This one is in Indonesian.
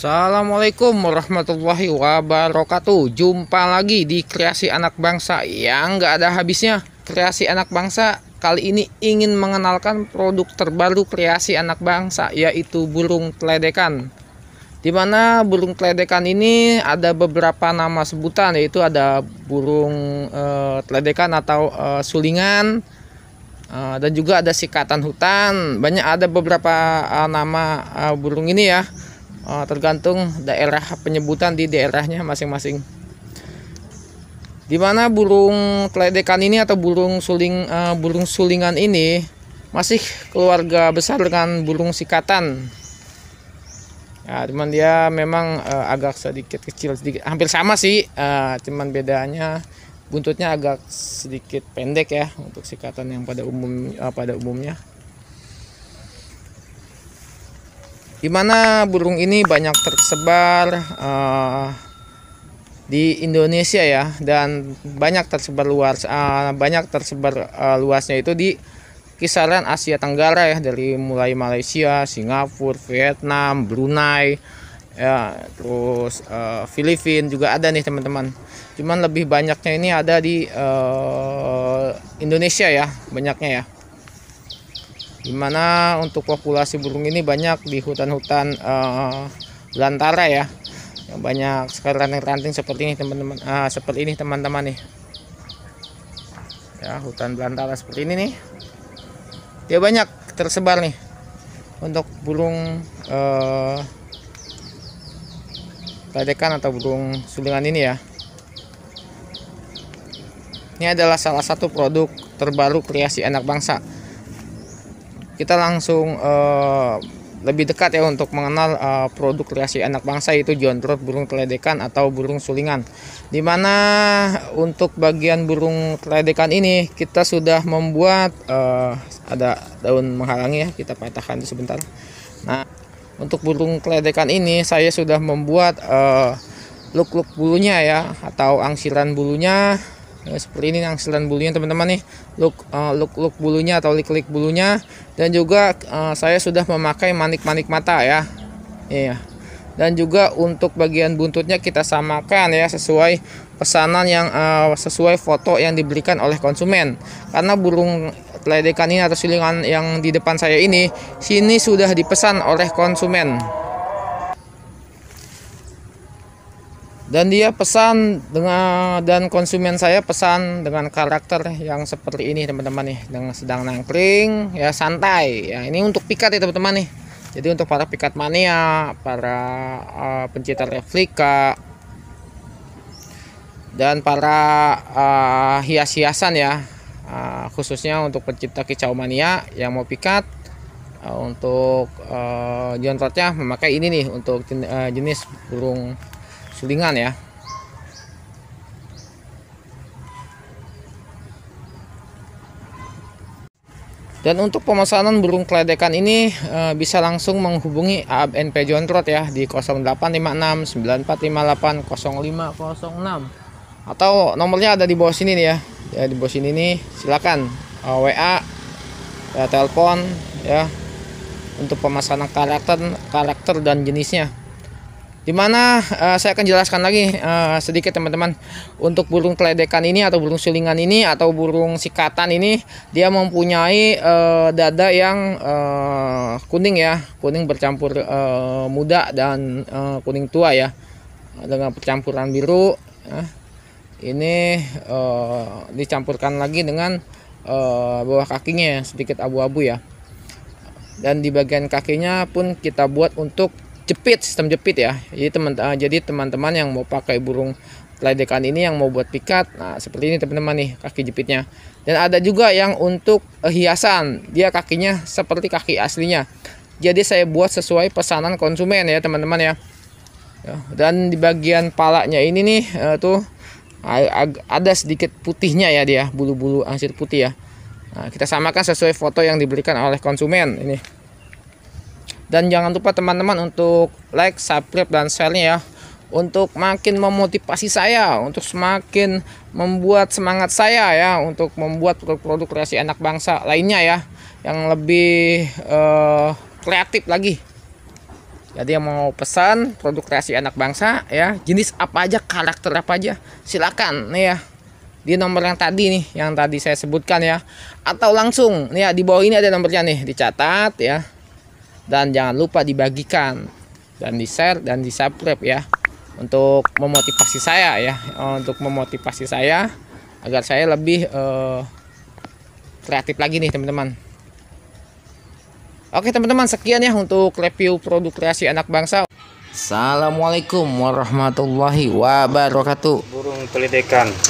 Assalamualaikum warahmatullahi wabarakatuh Jumpa lagi di kreasi anak bangsa Yang gak ada habisnya Kreasi anak bangsa kali ini ingin mengenalkan produk terbaru kreasi anak bangsa Yaitu burung teledekan Dimana burung teledekan ini ada beberapa nama sebutan Yaitu ada burung e, teledekan atau e, sulingan e, dan juga ada sikatan hutan banyak ada beberapa e, nama e, burung ini ya uh, tergantung daerah penyebutan di daerahnya masing-masing di mana burung teledekan ini atau burung suling uh, burung sulingan ini masih keluarga besar dengan burung sikatan ya, cuman dia memang uh, agak sedikit kecil sedikit hampir sama sih uh, cuman bedanya buntutnya agak sedikit pendek ya untuk sikatan yang pada umum uh, pada umumnya di mana burung ini banyak tersebar uh, di Indonesia ya dan banyak tersebar luas uh, banyak tersebar uh, luasnya itu di kisaran Asia Tenggara ya dari mulai Malaysia, Singapura, Vietnam, Brunei ya terus uh, Filipina juga ada nih teman-teman cuman lebih banyaknya ini ada di uh, Indonesia ya banyaknya ya di mana untuk populasi burung ini banyak di hutan-hutan uh, belantara ya banyak sekali ranting-ranting seperti ini teman-teman uh, seperti ini teman-teman nih ya hutan belantara seperti ini nih dia banyak tersebar nih untuk burung uh, atau burung sulingan ini ya ini adalah salah satu produk terbaru kreasi anak bangsa kita langsung uh, lebih dekat ya untuk mengenal uh, produk kreasi anak bangsa yaitu jondrot burung teledekan atau burung sulingan dimana untuk bagian burung teledekan ini kita sudah membuat uh, ada daun menghalangi ya kita patahkan sebentar nah untuk burung teledekan ini saya sudah membuat uh, luk-luk bulunya ya atau angsiran bulunya Nah, seperti ini yang angsilan bulunya teman-teman nih look uh, look look bulunya atau liklik klik bulunya dan juga uh, saya sudah memakai manik-manik mata ya iya dan juga untuk bagian buntutnya kita samakan ya sesuai pesanan yang uh, sesuai foto yang diberikan oleh konsumen karena burung ledekan ini atau silingan yang di depan saya ini sini sudah dipesan oleh konsumen dan dia pesan dengan dan konsumen saya pesan dengan karakter yang seperti ini teman-teman nih dengan sedang nangkring ya santai ya ini untuk pikat ya teman-teman nih jadi untuk para pikat mania para uh, eh, pencinta replika dan para uh, hias-hiasan ya uh, khususnya untuk pencinta kicau mania yang mau pikat uh, untuk uh, jontotnya memakai ini nih untuk jenis, uh, jenis burung selingan ya Dan untuk pemesanan burung keledekan ini eh, bisa langsung menghubungi ABNP Jontrot ya di 0856 0506 atau nomornya ada di bawah sini nih ya. Ya di bawah sini nih silakan eh, WA ya telepon ya untuk pemesanan karakter karakter dan jenisnya dimana uh, eh, saya akan jelaskan lagi uh, sedikit teman-teman untuk burung teledekan ini atau burung sulingan ini atau burung sikatan ini dia mempunyai uh, dada yang uh, kuning ya kuning bercampur uh, muda dan uh, kuning tua ya dengan percampuran biru ya. ini uh, dicampurkan lagi dengan uh, bawah kakinya ya, sedikit abu-abu ya dan di bagian kakinya pun kita buat untuk jepit sistem jepit ya jadi teman uh, jadi teman-teman yang mau pakai burung ledekan ini yang mau buat pikat nah seperti ini teman-teman nih kaki jepitnya dan ada juga yang untuk uh, hiasan dia kakinya seperti kaki aslinya jadi saya buat sesuai pesanan konsumen ya teman-teman ya, ya dan di bagian palanya ini nih uh, tuh ada sedikit putihnya ya dia bulu-bulu angsir putih ya nah, kita samakan sesuai foto yang diberikan oleh konsumen ini dan jangan lupa teman-teman untuk like, subscribe dan share-nya ya untuk makin memotivasi saya untuk semakin membuat semangat saya ya untuk membuat produk-produk kreasi anak bangsa lainnya ya yang lebih uh, kreatif lagi jadi yang mau pesan produk kreasi anak bangsa ya jenis apa aja karakter apa aja silakan nih ya di nomor yang tadi nih yang tadi saya sebutkan ya atau langsung nih ya di bawah ini ada nomornya nih dicatat ya dan jangan lupa dibagikan dan di share dan di subscribe ya untuk memotivasi saya ya eh, untuk memotivasi saya agar saya lebih uh, kreatif lagi nih teman-teman oke teman-teman sekian ya untuk review produk kreasi anak bangsa Assalamualaikum warahmatullahi wabarakatuh burung pelidikan